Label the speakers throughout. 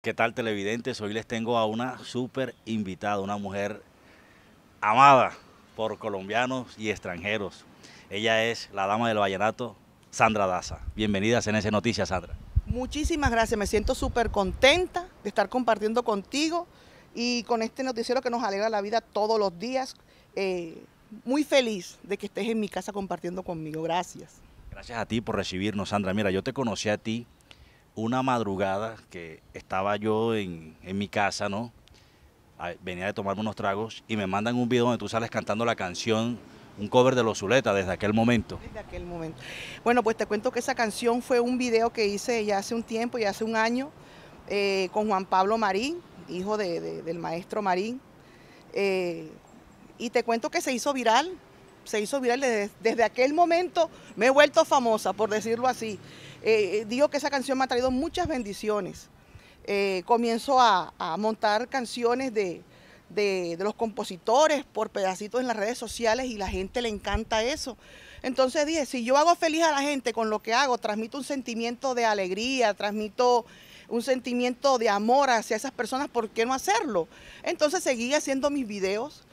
Speaker 1: ¿Qué tal televidentes? Hoy les tengo a una súper invitada, una mujer amada por colombianos y extranjeros. Ella es la dama del vallenato, Sandra Daza. Bienvenidas en Ese Noticias, Sandra.
Speaker 2: Muchísimas gracias, me siento súper contenta de estar compartiendo contigo y con este noticiero que nos alegra la vida todos los días. Eh, muy feliz de que estés en mi casa compartiendo conmigo, gracias.
Speaker 1: Gracias a ti por recibirnos, Sandra. Mira, yo te conocí a ti una madrugada que estaba yo en, mi casa, ¿no? venía de tomarme unos tragos y me mandan un video donde tú sales cantando la canción, un cover de Los Zuleta desde aquel momento.
Speaker 2: Desde aquel momento. Bueno, pues te cuento que esa canción fue un video que hice ya hace un tiempo, ya hace un año, eh, con Juan Pablo Marín, hijo del maestro Marín. Eh, y te cuento que se hizo viral, se hizo viral desde aquel momento, me he vuelto famosa, por decirlo así. Eh, eh, digo que esa canción me ha traído muchas bendiciones. Eh, comienzo a, montar canciones de, los compositores por pedacitos en las redes sociales y la gente le encanta eso. Entonces dije, si yo hago feliz a la gente con lo que hago, transmito un sentimiento de alegría, transmito un sentimiento de amor hacia esas personas, ¿por qué no hacerlo? Entonces seguí haciendo mis videos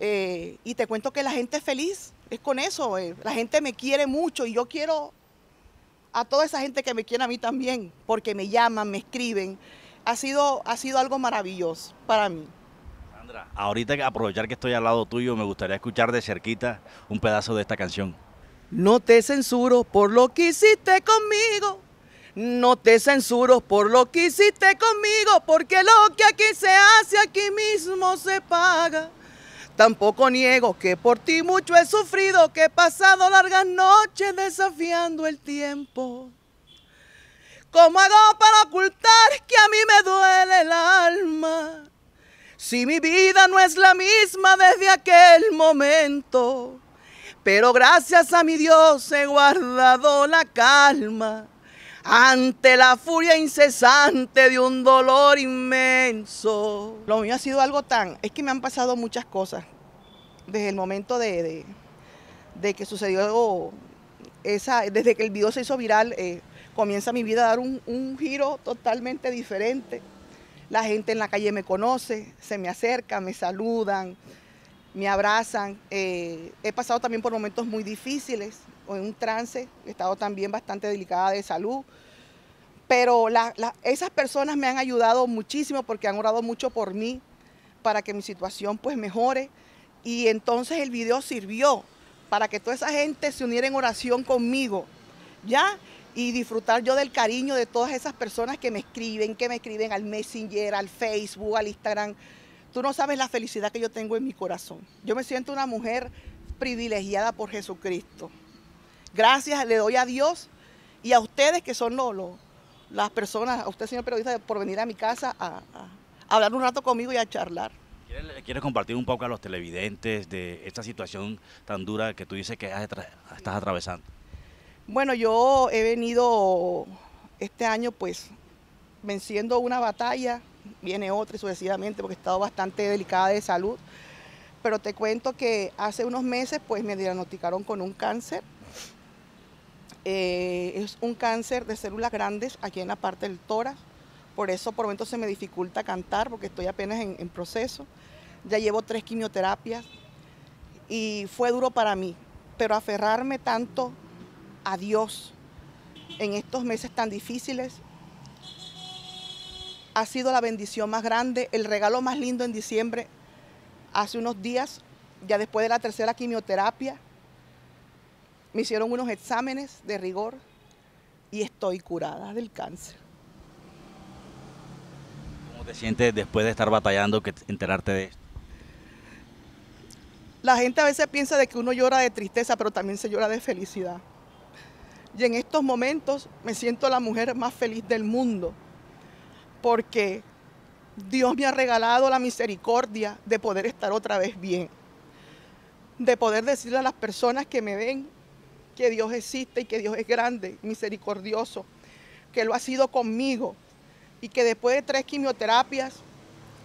Speaker 2: y te cuento que la gente es feliz, es con eso, la gente me quiere mucho y yo quiero a toda esa gente que me quiere a mí también, porque me llaman, me escriben. Ha sido, ha sido algo maravilloso para mí.
Speaker 1: Sandra, ahorita aprovechar que estoy al lado tuyo, me gustaría escuchar de cerquita un pedazo de esta canción.
Speaker 2: No te censuro por lo que hiciste conmigo. No te censuro por lo que hiciste conmigo, porque lo que aquí se hace aquí mismo se paga. Tampoco niego que por ti mucho he sufrido, que he pasado largas noches desafiando el tiempo. ¿Cómo hago para ocultar que a mí me duele el alma? Si mi vida no es la misma desde aquel momento, pero gracias a mi Dios he guardado la calma ante la furia incesante de un dolor inmenso. Lo mío ha sido algo tan, es que me han pasado muchas cosas desde el momento de, que sucedió esa, desde que el video se hizo viral, eh, comienza mi vida a dar un, giro totalmente diferente. La gente en la calle me conoce, se me acerca, me saludan, me abrazan. Eh, he pasado también por momentos muy difíciles, o en un trance, he estado también bastante delicada de salud. Pero esas personas me han ayudado muchísimo porque han orado mucho por mí para que mi situación pues mejore. Y entonces el video sirvió para que toda esa gente se uniera en oración conmigo, ¿ya? Y disfrutar yo del cariño de todas esas personas que me escriben, que me escriben al Messenger, al Facebook, al Instagram. Tú no sabes la felicidad que yo tengo en mi corazón. Yo me siento una mujer privilegiada por Jesucristo gracias le doy a Dios y a ustedes que son las personas, a usted señor periodista, por venir a mi casa a, hablar un rato conmigo y a charlar.
Speaker 1: ¿Quieres compartir un poco a los televidentes de esta situación tan dura que tú dices que estás atravesando?
Speaker 2: Bueno, yo he venido este año pues venciendo una batalla, viene otra y sucesivamente porque he estado bastante delicada de salud, pero te cuento que hace unos meses pues me diagnosticaron con un cáncer eh, es un cáncer de células grandes aquí en la parte del tórax, por eso por momentos se me dificulta cantar porque estoy apenas en proceso. Ya llevo tres quimioterapias y fue duro para mí, pero aferrarme tanto a Dios en estos meses tan difíciles ha sido la bendición más grande, el regalo más lindo en diciembre. Hace unos días, ya después de la tercera quimioterapia, me hicieron unos exámenes de rigor y estoy curada del cáncer.
Speaker 1: ¿Cómo te sientes después de estar batallando que enterarte de esto?
Speaker 2: La gente a veces piensa de que uno llora de tristeza, pero también se llora de felicidad. Y en estos momentos me siento la mujer más feliz del mundo, porque Dios me ha regalado la misericordia de poder estar otra vez bien, de poder decirle a las personas que me ven que Dios existe y que Dios es grande, misericordioso, que lo ha sido conmigo y que después de tres quimioterapias,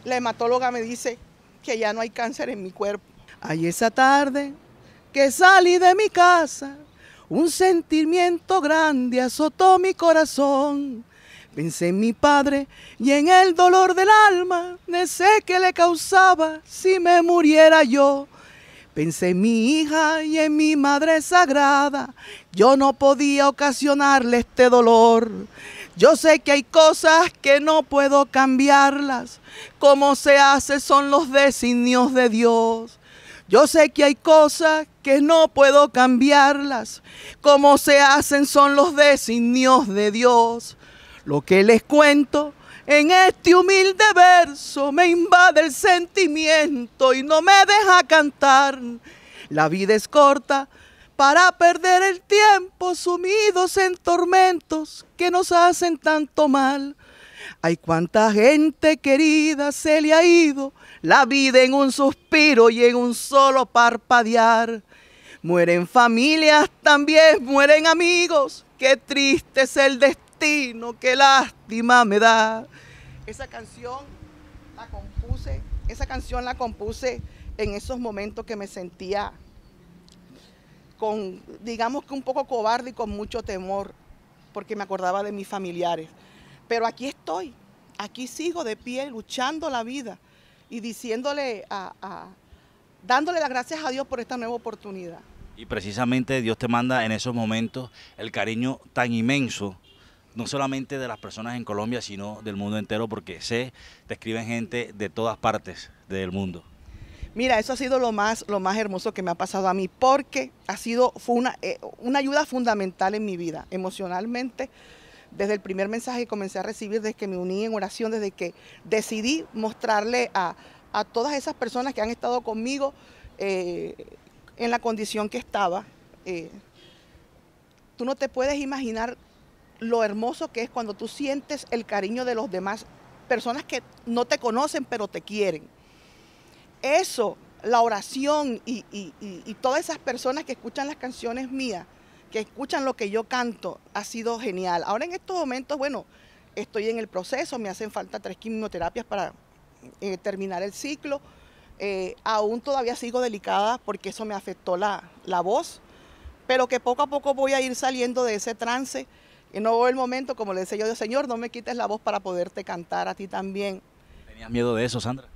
Speaker 2: la hematóloga me dice que ya no hay cáncer en mi cuerpo. ahí esa tarde que salí de mi casa, un sentimiento grande azotó mi corazón. Pensé en mi padre y en el dolor del alma, de sé que le causaba si me muriera yo. Pensé en mi hija y en mi madre sagrada. Yo no podía ocasionarle este dolor. Yo sé que hay cosas que no puedo cambiarlas. Como se hace son los designios de Dios. Yo sé que hay cosas que no puedo cambiarlas. Como se hacen son los designios de Dios. Lo que les cuento en este humilde verso me invade el sentimiento y no me deja cantar. La vida es corta para perder el tiempo sumidos en tormentos que nos hacen tanto mal. Hay cuánta gente querida se le ha ido la vida en un suspiro y en un solo parpadear. Mueren familias también, mueren amigos, qué triste es el destino no qué lástima me da. Esa canción la compuse, esa canción la compuse en esos momentos que me sentía con, digamos que un poco cobarde y con mucho temor, porque me acordaba de mis familiares. Pero aquí estoy, aquí sigo de pie, luchando la vida y diciéndole a dándole las gracias a Dios por esta nueva oportunidad.
Speaker 1: Y precisamente Dios te manda en esos momentos el cariño tan inmenso no solamente de las personas en Colombia, sino del mundo entero, porque sé, te escriben gente de todas partes del mundo.
Speaker 2: Mira, eso ha sido lo más, lo más hermoso que me ha pasado a mí, porque ha sido, fue una, eh, ayuda fundamental en mi vida, emocionalmente, desde el primer mensaje que comencé a recibir, desde que me uní en oración, desde que decidí mostrarle a, todas esas personas que han estado conmigo eh, en la condición que estaba. Eh, tú no te puedes imaginar lo hermoso que es cuando tú sientes el cariño de los demás, personas que no te conocen pero te quieren. Eso, la oración y, todas esas personas que escuchan las canciones mías, que escuchan lo que yo canto, ha sido genial. Ahora en estos momentos, bueno, estoy en el proceso, me hacen falta tres quimioterapias para eh, terminar el ciclo. Eh, aún todavía sigo delicada porque eso me afectó la, la voz, pero que poco a poco voy a ir saliendo de ese trance. Y no el momento, como le decía yo, Señor, no me quites la voz para poderte cantar a ti también.
Speaker 1: ¿Tenías miedo de eso, Sandra?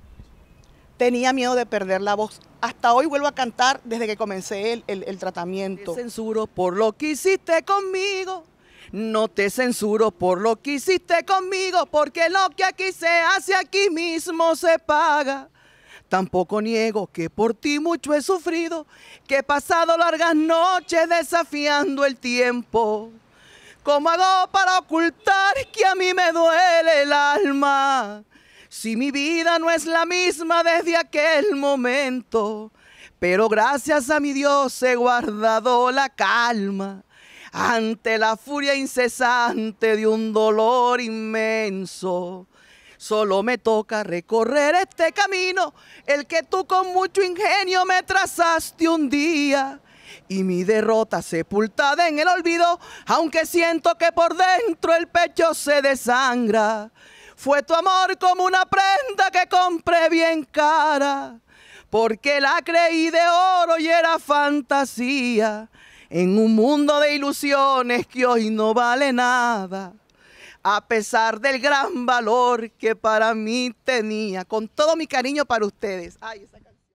Speaker 2: Tenía miedo de perder la voz. Hasta hoy vuelvo a cantar desde que comencé el, el, No tratamiento. Te censuro por lo que hiciste conmigo. No te censuro por lo que hiciste conmigo, porque lo que aquí se hace aquí mismo se paga. Tampoco niego que por ti mucho he sufrido, que he pasado largas noches desafiando el tiempo. ¿Cómo hago para ocultar que a mí me duele el alma? Si mi vida no es la misma desde aquel momento, pero gracias a mi Dios he guardado la calma ante la furia incesante de un dolor inmenso. Solo me toca recorrer este camino, el que tú con mucho ingenio me trazaste un día y mi derrota sepultada en el olvido, aunque siento que por dentro el pecho se desangra. Fue tu amor como una prenda que compré bien cara, porque la creí de oro y era fantasía, en un mundo de ilusiones que hoy no vale nada a pesar del gran valor que para mí tenía, con todo mi cariño para ustedes.